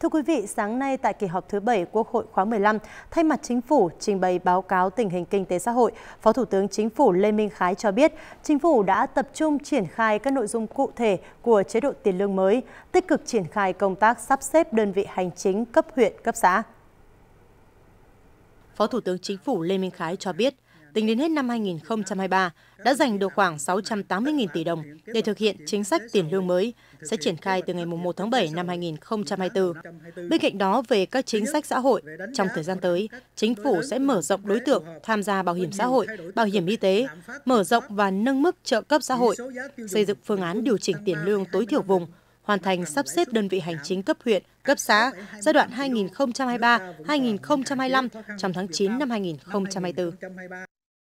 Thưa quý vị, sáng nay tại kỳ họp thứ 7 Quốc hội khóa 15, thay mặt chính phủ trình bày báo cáo tình hình kinh tế xã hội, Phó Thủ tướng Chính phủ Lê Minh Khái cho biết, chính phủ đã tập trung triển khai các nội dung cụ thể của chế độ tiền lương mới, tích cực triển khai công tác sắp xếp đơn vị hành chính cấp huyện, cấp xã. Phó Thủ tướng Chính phủ Lê Minh Khái cho biết, tính đến hết năm 2023 đã dành được khoảng 680.000 tỷ đồng để thực hiện chính sách tiền lương mới sẽ triển khai từ ngày 1 tháng 7 năm 2024. Bên cạnh đó, về các chính sách xã hội, trong thời gian tới, chính phủ sẽ mở rộng đối tượng tham gia bảo hiểm xã hội, bảo hiểm y tế, mở rộng và nâng mức trợ cấp xã hội, xây dựng phương án điều chỉnh tiền lương tối thiểu vùng, hoàn thành sắp xếp đơn vị hành chính cấp huyện, cấp xã giai đoạn 2023-2025 trong tháng 9 năm 2024.